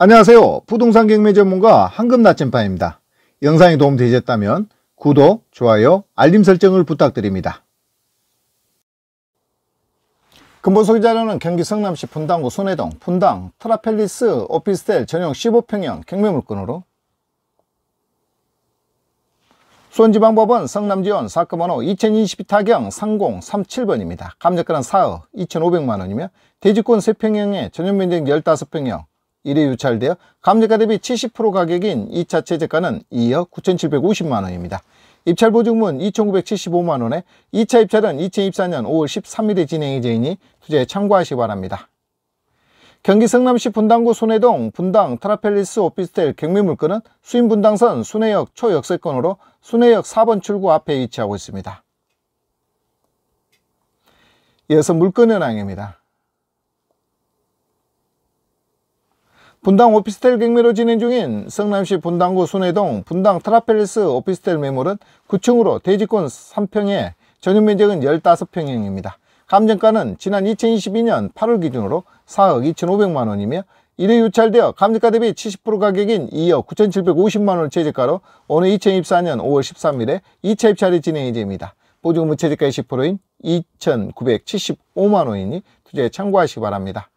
안녕하세요. 부동산 경매 전문가 황금 나침반입니다. 영상이 도움되셨다면 구독, 좋아요, 알림 설정을 부탁드립니다. 근본 소유자료는 경기 성남시 분당구 손해동 분당 트라펠리스 오피스텔 전용 15평형 경매물건으로 손지방법은 성남지원 사건번호 2022 타경 3037번입니다. 감정가는 4억 2500만원이며 대지권 3평형에 전용면적 15평형 1회 유찰되어 감재가 대비 70% 가격인 2차 체제가는 2억 9,750만원입니다. 입찰 보증문 2,975만원에 2차 입찰은 2024년 5월 13일에 진행이 되니 투자에 참고하시 바랍니다. 경기 성남시 분당구 손해동 분당 트라펠리스 오피스텔 경매 물건은 수인 분당선 순회역 초역세권으로 순회역 4번 출구 앞에 위치하고 있습니다. 이어서 물건은황입니다 분당 오피스텔 경매로 진행 중인 성남시 분당구 순회동 분당 트라펠리스 오피스텔 매물은 9층으로 대지권 3평에 전용면적은 15평형입니다. 감정가는 지난 2022년 8월 기준으로 4억 2,500만원이며 이래 유찰되어 감정가 대비 70% 가격인 2억 9,750만원을 최저가로 오늘 2024년 5월 13일에 2차 입찰이 진행 이됩니다 보증금 최저가의 10%인 2,975만원이니 투자에 참고하시기 바랍니다.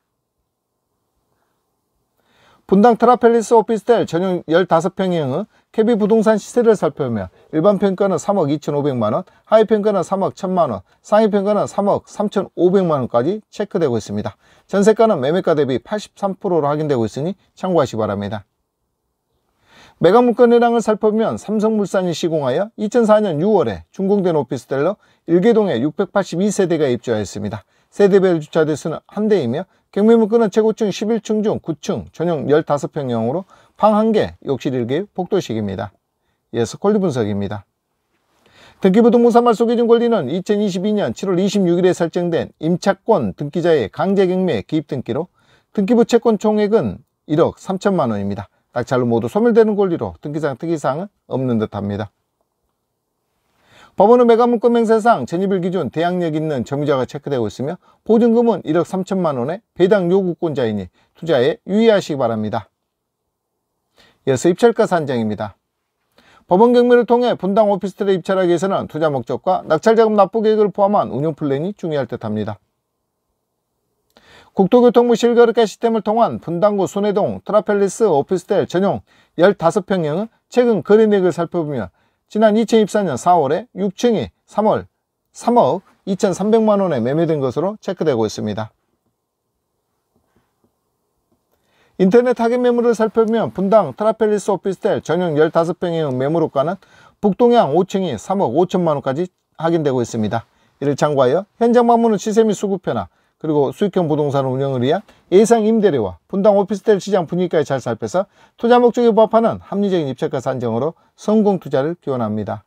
분당 트라펠리스 오피스텔 전용 15평형의 캐비 부동산 시세를 살펴보면 일반 평가는 3억 2,500만원, 하위 평가는 3억 1,000만원, 상위 평가는 3억 3,500만원까지 체크되고 있습니다. 전세가는 매매가 대비 83%로 확인되고 있으니 참고하시 바랍니다. 매각 물건의량을 살펴보면 삼성물산이 시공하여 2004년 6월에 준공된 오피스텔로 일개동에 682세대가 입주하였습니다. 세대별 주차대 수는 한 대이며 경매문구은 최고층 11층 중 9층 전용 15평형으로 방 1개, 욕실 1개, 복도식입니다. 예스 콜드 분석입니다. 등기부등본사 말소기준 권리는 2022년 7월 26일에 설정된 임차권 등기자의 강제경매 기입등기로 등기부 채권 총액은 1억 3천만 원입니다. 낙찰로 모두 소멸되는 권리로 등기상 특이사항은 없는 듯합니다. 법원은 매각물권 명세상 전입일 기준 대항력 있는 점유자가 체크되고 있으며 보증금은 1억 3천만 원의 배당 요구권자이니 투자에 유의하시기 바랍니다. 이어서 입찰가 산정입니다. 법원 경매를 통해 분당 오피스텔에 입찰하기 위해서는 투자 목적과 낙찰자금 납부 계획을 포함한 운영 플랜이 중요할 듯합니다. 국토교통부 실거래가 시스템을 통한 분당구 순회동 트라펠리스 오피스텔 전용 15평형은 최근 거래내역을 살펴보면 지난 2024년 4월에 6층이 3월 3억 2,300만원에 매매된 것으로 체크되고 있습니다. 인터넷 타겟 매물을 살펴보면 분당 트라펠리스 오피스텔 전용 15평형 매물호가는 북동향 5층이 3억 5천만원까지 확인되고 있습니다. 이를 참고하여 현장 방문은 시세 및 수급 편화 그리고 수익형 부동산 운영을 위한 예상 임대료와 분당 오피스텔 시장 분위기까지 잘 살펴서 투자 목적에 부합하는 합리적인 입찰가 산정으로 성공 투자를 기원합니다.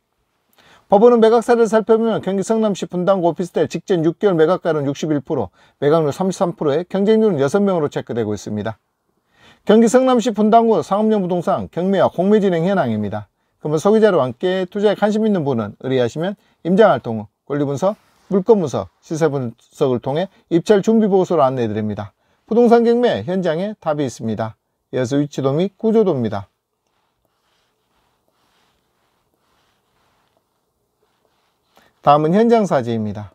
법원은 매각사를 살펴보면 경기 성남시 분당구 오피스텔 직전 6개월 매각가는 61%, 매각률 33%에 경쟁률은 6명으로 체크되고 있습니다. 경기 성남시 분당구 상업용 부동산 경매와 공매 진행 현황입니다. 그러면 소개자료와 함께 투자에 관심 있는 분은 의뢰하시면 임장활동 후 권리분석 물건 분서 시세 분석을 통해 입찰 준비 보고서를 안내해 드립니다. 부동산 경매 현장에 답이 있습니다. 여수 위치도 및 구조도입니다. 다음은 현장 사진입니다.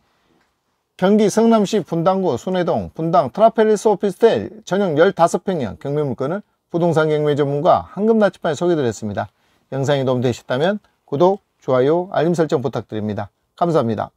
경기 성남시 분당구 순회동 분당 트라페리스 오피스텔 전용 15평형 경매 물건을 부동산 경매 전문가 한금나치판에 소개드렸습니다. 영상이 도움되셨다면 구독, 좋아요, 알림 설정 부탁드립니다. 감사합니다.